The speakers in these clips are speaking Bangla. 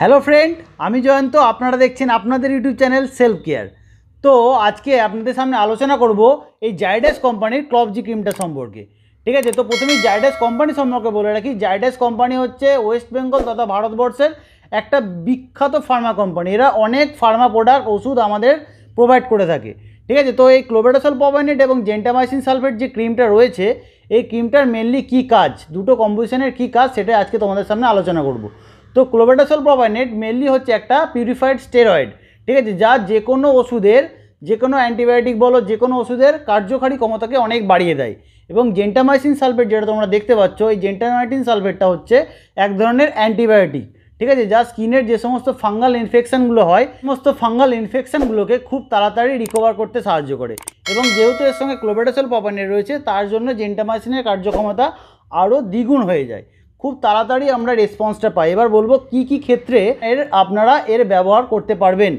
হ্যালো ফ্রেন্ড আমি জয়ন্ত আপনারা দেখছেন আপনাদের ইউটিউব চ্যানেল সেলফ কেয়ার তো আজকে আপনাদের সামনে আলোচনা করব এই জাইডাস কোম্পানির ক্লবজি ক্রিমটা সম্পর্কে ঠিক আছে তো প্রথমেই জাইডাস কোম্পানি সম্পর্কে বলে রাখি জাইডাস কোম্পানি হচ্ছে ওয়েস্ট বেঙ্গল তথা ভারতবর্ষের একটা বিখ্যাত ফার্মা কোম্পানি এরা অনেক ফার্মা প্রোডাক্ট ওষুধ আমাদের প্রোভাইড করে থাকে ঠিক আছে তো এই ক্লোবেটাসল পবাইনেট এবং জেন্টামাইসিন সালফেট যে ক্রিমটা রয়েছে এই ক্রিমটার মেনলি কি কাজ দুটো কম্বিনেশনের কি কাজ সেটা আজকে তোমাদের সামনে আলোচনা করব তো ক্লোবেটাসল প্রোভাইনেট মেনলি হচ্ছে একটা পিউরিফাইড স্টেরয়েড ঠিক আছে যা যে কোনো ওষুধের যে কোনো অ্যান্টিবায়োটিক বলো যে কোনো ওষুধের কার্যকারী ক্ষমতাকে অনেক বাড়িয়ে দেয় এবং জেন্টামাইসিন সালফেট যেটা তোমরা দেখতে পাচ্ছ এই জেন্টামাইটিন সালফেটটা হচ্ছে এক ধরনের অ্যান্টিবায়োটিক ঠিক আছে যা স্কিনের যে সমস্ত ফাঙ্গাল ইনফেকশানগুলো হয় সমস্ত ফাঙ্গাল ইনফেকশানগুলোকে খুব তাড়াতাড়ি রিকভার করতে সাহায্য করে এবং যেহেতু এর সঙ্গে ক্লোবেটাসল পপানের রয়েছে তার জন্য জেন্টামাইসিনের কার্যক্ষমতা আরও দ্বিগুণ হয়ে যায় খুব তাড়াতাড়ি আমরা রেসপন্সটা পাই এবার বলবো কি কি ক্ষেত্রে এর আপনারা এর ব্যবহার করতে পারবেন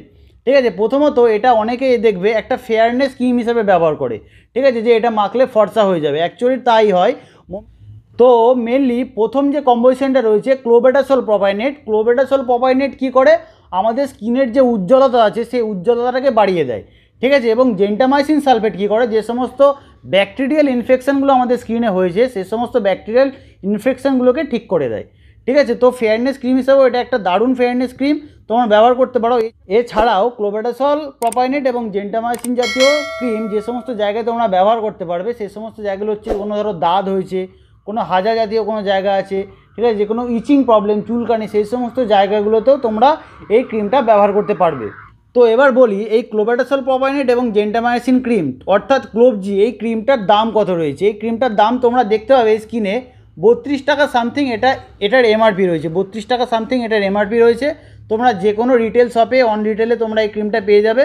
ঠিক আছে প্রথমত এটা অনেকেই দেখবে একটা ফেয়ারনেস স্কিম হিসেবে ব্যবহার করে ঠিক আছে যে এটা মাখলে ফর্সা হয়ে যাবে অ্যাকচুয়ালি তাই হয় তো মেনলি প্রথম যে কম্পোজিশনটা রয়েছে ক্লোবেটাসল প্রোপাইনেট ক্লোবেটাসল প্রোপাইনেট কি করে আমাদের স্কিনের যে উজ্জ্বলতা আছে সেই উজ্জ্বলতাটাকে বাড়িয়ে দেয় ঠিক আছে এবং জেন্টামাইসিন সালফেট কী করে যে সমস্ত ব্যাকটেরিয়াল ইনফেকশানগুলো আমাদের স্কিনে হয়েছে সে সমস্ত ব্যাকটেরিয়াল ইনফেকশানগুলোকে ঠিক করে দেয় ঠিক আছে তো ফেয়ারনেস ক্রিম হিসাবেও এটা একটা দারুণ ফেয়ারনেস ক্রিম তোমরা ব্যবহার করতে পারো এছাড়াও ক্লোবেটাসল প্রপাইনেট এবং জেন্টামাইসিন জাতীয় ক্রিম যে সমস্ত জায়গায় তোমরা ব্যবহার করতে পারবে সেই সমস্ত জায়গাগুলো হচ্ছে কোনো ধরো দাঁত হয়েছে কোনো হাজা জাতীয় কোনো জায়গা আছে ঠিক আছে যে কোনো ইচিং প্রবলেম চুলকানি সেই সমস্ত জায়গাগুলোতেও তোমরা এই ক্রিমটা ব্যবহার করতে পারবে তো এবার বলি এই ক্লোবেটাসল প্রোপাইনেট এবং জেন্টামাইসিন ক্রিম অর্থাৎ ক্লোবজি এই ক্রিমটার দাম কত রয়েছে এই ক্রিমটার দাম তোমরা দেখতে পাবে স্কিনে বত্রিশ টাকা সামথিং এটা এটার এমআরপি রয়েছে বত্রিশ টাকা সামথিং এটার এমআরপি রয়েছে তোমরা যে কোনো রিটেল শপে অন রিটেলে তোমরা এই ক্রিমটা পেয়ে যাবে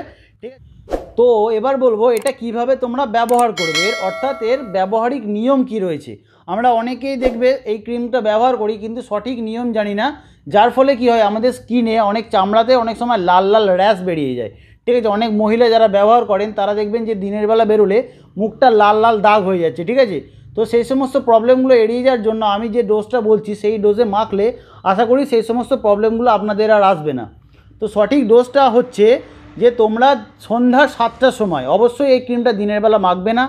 তো এবার বলবো এটা কিভাবে তোমরা ব্যবহার করবে এর অর্থাৎ এর ব্যবহারিক নিয়ম কি রয়েছে আমরা অনেকেই দেখবে এই ক্রিমটা ব্যবহার করি কিন্তু সঠিক নিয়ম জানি না যার ফলে কি হয় আমাদের স্কিনে অনেক চামড়াতে অনেক সময় লাল লাল র্যাশ বেরিয়ে যায় ঠিক আছে অনেক মহিলা যারা ব্যবহার করেন তারা দেখবেন যে দিনের বেলা বেরোলে মুখটা লাল লাল দাগ হয়ে যাচ্ছে ঠিক আছে তো সেই সমস্ত প্রবলেমগুলো এড়িয়ে যাওয়ার জন্য আমি যে ডোজটা বলছি সেই ডোজে মাখলে আশা করি সেই সমস্ত প্রবলেমগুলো আপনাদের আর আসবে না তো সঠিক ডোজটা হচ্ছে যে তোমরা সন্ধ্যা সাতটার সময় অবশ্যই এই ক্রিমটা দিনের বেলা মাখবে না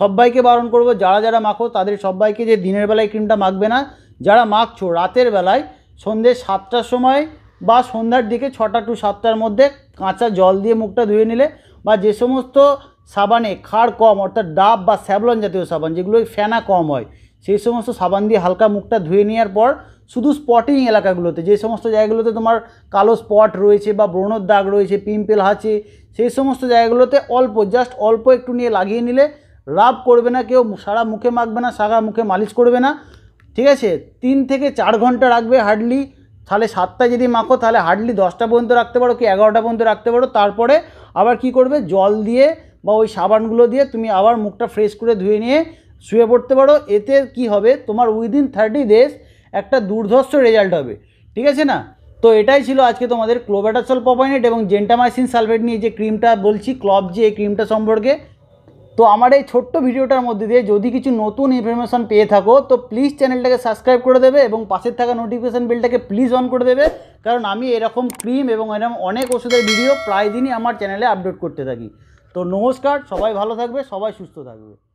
সবাইকে বারণ করব যারা যারা মাখো তাদের সবাইকে যে দিনের বেলায় ক্রিমটা মাখবে না যারা মাখছো রাতের বেলায় সন্ধ্যে সাতটার সময় বা সন্ধ্যার দিকে ছটা টু সাতটার মধ্যে কাঁচা জল দিয়ে মুখটা ধুয়ে নিলে বা যে সমস্ত সাবানে খাড় কম অর্থাৎ ডাব বা স্যাভলন জাতীয় সাবান যেগুলো ফেনা কম হয় সেই সমস্ত সাবান দিয়ে হালকা মুখটা ধুয়ে নেওয়ার পর শুধু স্পটিং এলাকাগুলোতে যে সমস্ত জায়গাগুলোতে তোমার কালো স্পট রয়েছে বা ব্রণর দাগ রয়েছে পিম্পেল আছে সেই সমস্ত জায়গাগুলোতে অল্প জাস্ট অল্প একটু নিয়ে লাগিয়ে নিলে রাব করবে না কেউ সারা মুখে মাখবে না সারা মুখে মালিশ করবে না ঠিক আছে তিন থেকে চার ঘন্টা রাখবে হার্ডলি তাহলে সাতটায় যদি মাখো তাহলে হার্ডলি দশটা পর্যন্ত রাখতে পারো কি এগারোটা পর্যন্ত রাখতে পারো তারপরে আবার কি করবে জল দিয়ে বা ওই সাবানগুলো দিয়ে তুমি আবার মুখটা ফ্রেশ করে ধুয়ে নিয়ে শুয়ে পড়তে পারো এতে কি হবে তোমার উইদিন থার্টি ডেজ একটা দুর্ধর্ষ রেজাল্ট হবে ঠিক আছে না তো এটাই ছিল আজকে তোমাদের ক্লোবেটাসল পপাইনেট এবং জেন্টামাইসিন সালফেট নিয়ে যে ক্রিমটা বলছি ক্লব যে এই ক্রিমটা সম্পর্কে তো আমার এই ছোট্ট ভিডিওটার মধ্যে দিয়ে যদি কিছু নতুন ইনফরমেশান পেয়ে থাকো তো প্লিজ চ্যানেলটাকে সাবস্ক্রাইব করে দেবে এবং পাশের থাকা নোটিফিকেশান বেলটাকে প্লিজ অন করে দেবে কারণ আমি এরকম ক্রিম এবং এরকম অনেক ওষুধের ভিডিও প্রায় দিনই আমার চ্যানেলে আপডেট করতে থাকি তো নমস্কার সবাই ভালো থাকবে সবাই সুস্থ থাকবে